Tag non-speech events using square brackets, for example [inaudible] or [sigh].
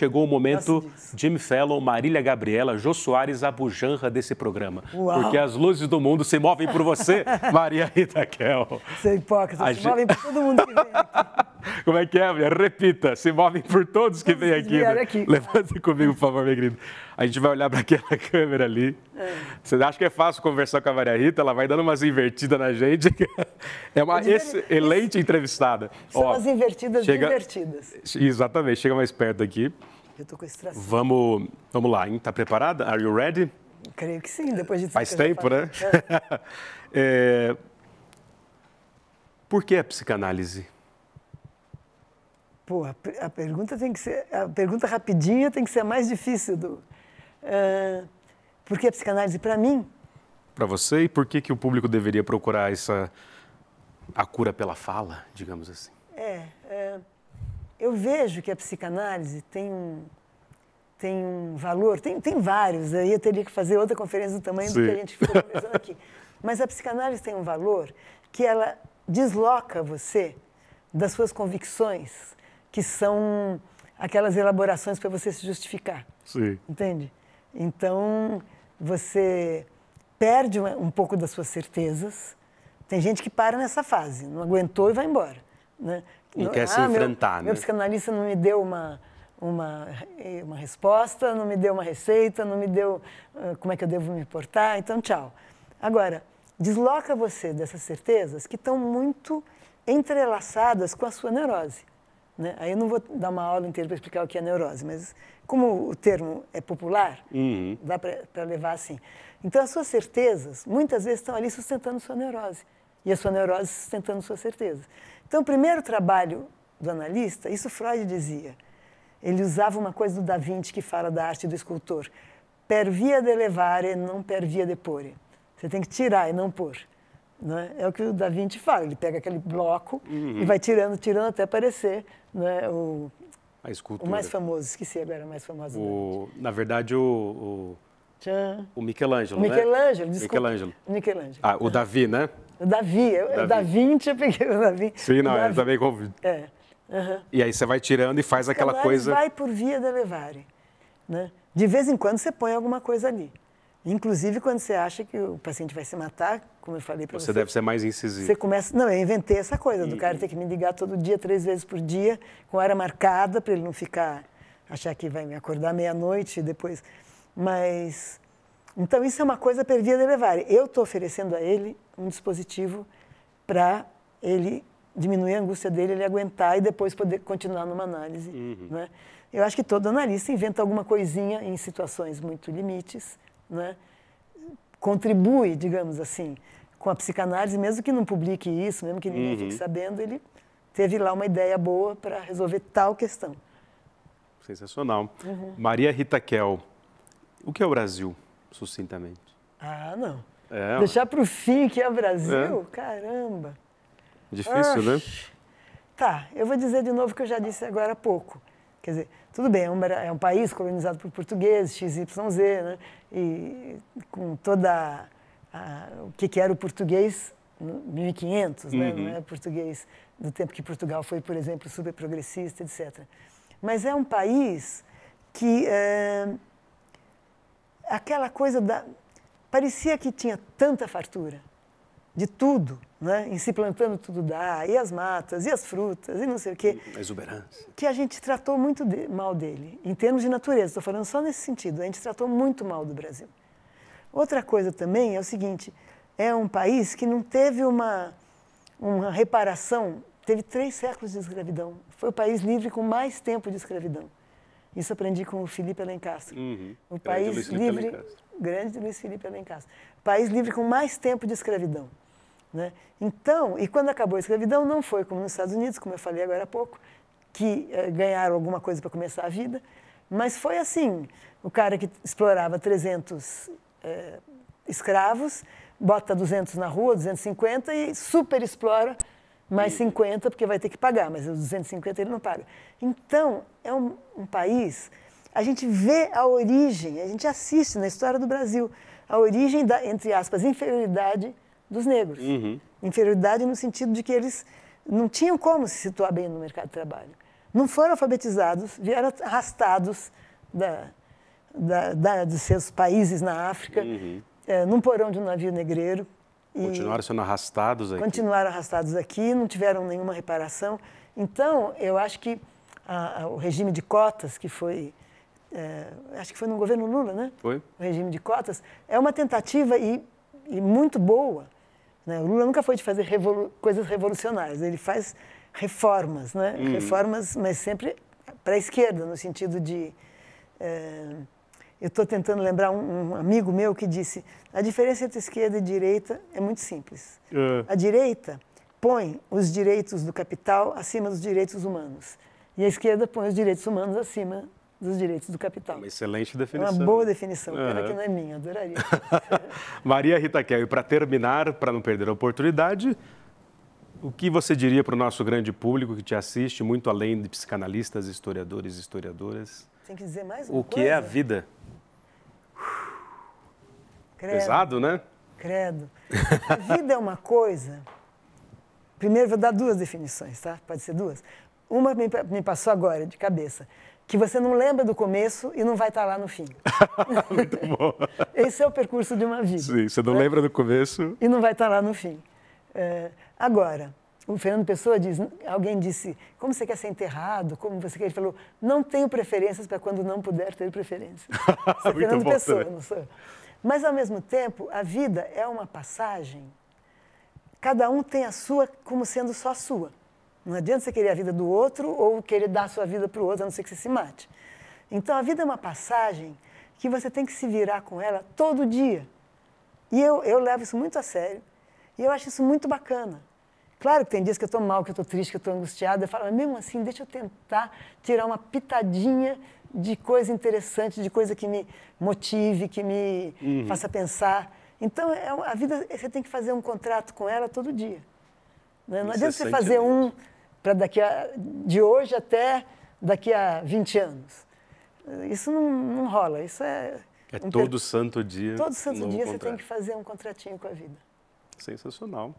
chegou o momento Jimmy Fallon, Marília Gabriela, Jô Soares, a bujanra desse programa. Uau. Porque as luzes do mundo se movem por você, [laughs] Maria Rita Kel. Seu hipócrita, se gente... movem por todo mundo que vem aqui. [laughs] Como é que é, mulher? Repita. Se movem por todos que vêm aqui. Né? aqui. Levante comigo, por favor, Megrido. A gente vai olhar para aquela [laughs] câmera ali. É. Você acha que é fácil conversar com a Maria Rita? Ela vai dando umas invertidas na gente. [laughs] É uma excelente entrevistada. São Ó, as invertidas chega... divertidas. Exatamente. Chega mais perto aqui. Eu tô com estresse. Vamos, vamos lá, hein? Tá preparada? Are you ready? Creio que sim, depois de Faz tempo, né? É. [laughs] é... Por que a psicanálise? Pô, a, a, pergunta tem que ser, a pergunta rapidinha tem que ser a mais difícil do. Uh, por que a psicanálise para mim? Para você e por que que o público deveria procurar essa a cura pela fala, digamos assim? É, é, eu vejo que a psicanálise tem um tem um valor, tem, tem vários, aí eu teria que fazer outra conferência do tamanho Sim. do que a gente ficou conversando aqui. [laughs] Mas a psicanálise tem um valor que ela desloca você das suas convicções, que são aquelas elaborações para você se justificar. Sim. Entende? Então, você perde um pouco das suas certezas. Tem gente que para nessa fase, não aguentou e vai embora. Né? E não, quer ah, se enfrentar, meu, né? Meu psicanalista não me deu uma, uma, eh, uma resposta, não me deu uma receita, não me deu como é que eu devo me portar, então tchau. Agora, desloca você dessas certezas que estão muito entrelaçadas com a sua neurose. Né? Aí eu não vou dar uma aula inteira para explicar o que é neurose, mas como o termo é popular, uhum. dá para levar assim. Então, as suas certezas, muitas vezes, estão ali sustentando sua neurose. E a sua neurose sustentando sua certeza. Então, o primeiro trabalho do analista, isso Freud dizia, ele usava uma coisa do Da Vinci que fala da arte do escultor. Per via de levare, non per via de pore. Você tem que tirar e não pôr. Né? É o que o Da Vinci fala, ele pega aquele bloco uhum. e vai tirando, tirando até aparecer né? o, a escultura. o mais famoso, esqueci agora, o mais famoso. O, na verdade, o, o, Tchan. o Michelangelo, o né? Michelangelo, né? desculpa. Michelangelo. Ah, o Davi, né? O Davi, o Davi. eu peguei o Davi. Sim, não, eu também convido. É. Uhum. E aí você vai tirando e faz aquela Calari coisa... vai por via da Levare, né? De vez em quando você põe alguma coisa ali. Inclusive quando você acha que o paciente vai se matar, como eu falei para você. Você deve ser mais incisivo. Você começa, não, eu inventei essa coisa do cara ter que me ligar todo dia, três vezes por dia, com hora marcada para ele não ficar achar que vai me acordar meia-noite depois. Mas então isso é uma coisa perdida de levar. Eu estou oferecendo a ele um dispositivo para ele diminuir a angústia dele, ele aguentar e depois poder continuar numa análise, uhum. né? Eu acho que todo analista inventa alguma coisinha em situações muito limites né, contribui, digamos assim, com a psicanálise, mesmo que não publique isso, mesmo que ninguém uhum. fique sabendo, ele teve lá uma ideia boa para resolver tal questão. Sensacional. Uhum. Maria Rita Kel, o que é o Brasil, sucintamente? Ah, não. É, Deixar para o fim que é o Brasil? É. Caramba. Difícil, né? Oxi. né? Tá, eu vou dizer de novo o que eu já disse agora há pouco. Quer dizer, tudo bem, é um país colonizado por portugueses, XYZ, né? e com toda a, o que, que, era o português, 1500, né? uhum. né? não uhum. é português do tempo que Portugal foi, por exemplo, super progressista, etc. Mas é um país que é, aquela coisa da... Parecia que tinha tanta fartura, de tudo, né? em se plantando tudo dá, e as matas, e as frutas, e não sei o quê. Exuberância. Que a gente tratou muito de, mal dele, em termos de natureza, estou falando só nesse sentido, a gente tratou muito mal do Brasil. Outra coisa também é o seguinte, é um país que não teve uma, uma reparação, teve três séculos de escravidão, foi o país livre com mais tempo de escravidão. Isso aprendi com o Felipe Alencastro. Uhum. O grande país livre, grande Luiz Felipe Alencastro. País livre com mais tempo de escravidão. Né? Então, e quando acabou a escravidão, não foi como nos Estados Unidos, como eu falei agora há pouco, que eh, ganharam alguma coisa para começar a vida, mas foi assim: o cara que explorava 300 eh, escravos, bota 200 na rua, 250 e super explora mais 50, porque vai ter que pagar, mas os 250 ele não paga. Então, é um, um país. A gente vê a origem, a gente assiste na história do Brasil, a origem da, entre aspas, inferioridade dos negros. Uhum. Inferioridade no sentido de que eles não tinham como se situar bem no mercado de trabalho. Não foram alfabetizados, vieram arrastados da, da, da, de seus países na África, uhum. é, num porão de um navio negreiro. Continuaram sendo arrastados aqui. Continuaram arrastados aqui, não tiveram nenhuma reparação. Então, eu acho que a, a, o regime de cotas, que foi. É, acho que foi no governo Lula, né? Foi. O regime de cotas, é uma tentativa e, e muito boa né? O Lula nunca foi de fazer revolu coisas revolucionárias, ele faz reformas, né? Hum. reformas, mas sempre para a esquerda, no sentido de. É... eu estou tentando lembrar um, um, amigo meu que disse: a diferença entre esquerda e direita é muito simples. É. A direita põe os direitos do capital acima dos direitos humanos, e a esquerda põe os direitos humanos acima dos direitos do capital. É uma excelente definição. Uma boa definição, uhum. pena que não é minha, adoraria. [laughs] Maria Rita Kel, e para terminar, para não perder a oportunidade, o que você diria para o nosso grande público que te assiste, muito além de psicanalistas, historiadores e historiadoras? Tem que dizer mais uma O que é a vida? Credo. Pesado, né? Credo. [laughs] A vida é uma coisa... Primeiro, vou dar duas definições, tá? Pode ser duas? Uma me passou agora, de cabeça que você não lembra do começo e não vai estar tá lá no fim. [laughs] Muito bom. Esse é o percurso de uma vida. Sim, você não né? lembra do começo. E não vai estar tá lá no fim. É, agora, o Fernando Pessoa diz, alguém disse, como você quer ser enterrado? Como você quer? Ele falou, não tenho preferências para quando não puder ter preferências. Isso [laughs] é Fernando bom, Pessoa, não sou. Mas ao mesmo tempo, a vida é uma passagem. Cada um tem a sua como sendo só sua. Não adianta você querer a vida do outro ou querer dar sua vida para o outro, a não ser que você se mate. Então a vida é uma passagem que você tem que se virar com ela todo dia. E eu, eu levo isso muito a sério. E eu acho isso muito bacana. Claro que tem dias que eu estou mal, que eu estou triste, que eu estou angustiada. Eu falo, mas mesmo assim, deixa eu tentar tirar uma pitadinha de coisa interessante, de coisa que me motive, que me uhum. faça pensar. Então, é, a vida, você tem que fazer um contrato com ela todo dia. Né? Não adianta você fazer um para daqui a, de hoje até daqui a 20 anos. Isso não, não rola. Isso é. É um todo per... santo dia. Todo santo dia você tem que fazer um contratinho com a vida. Sensacional.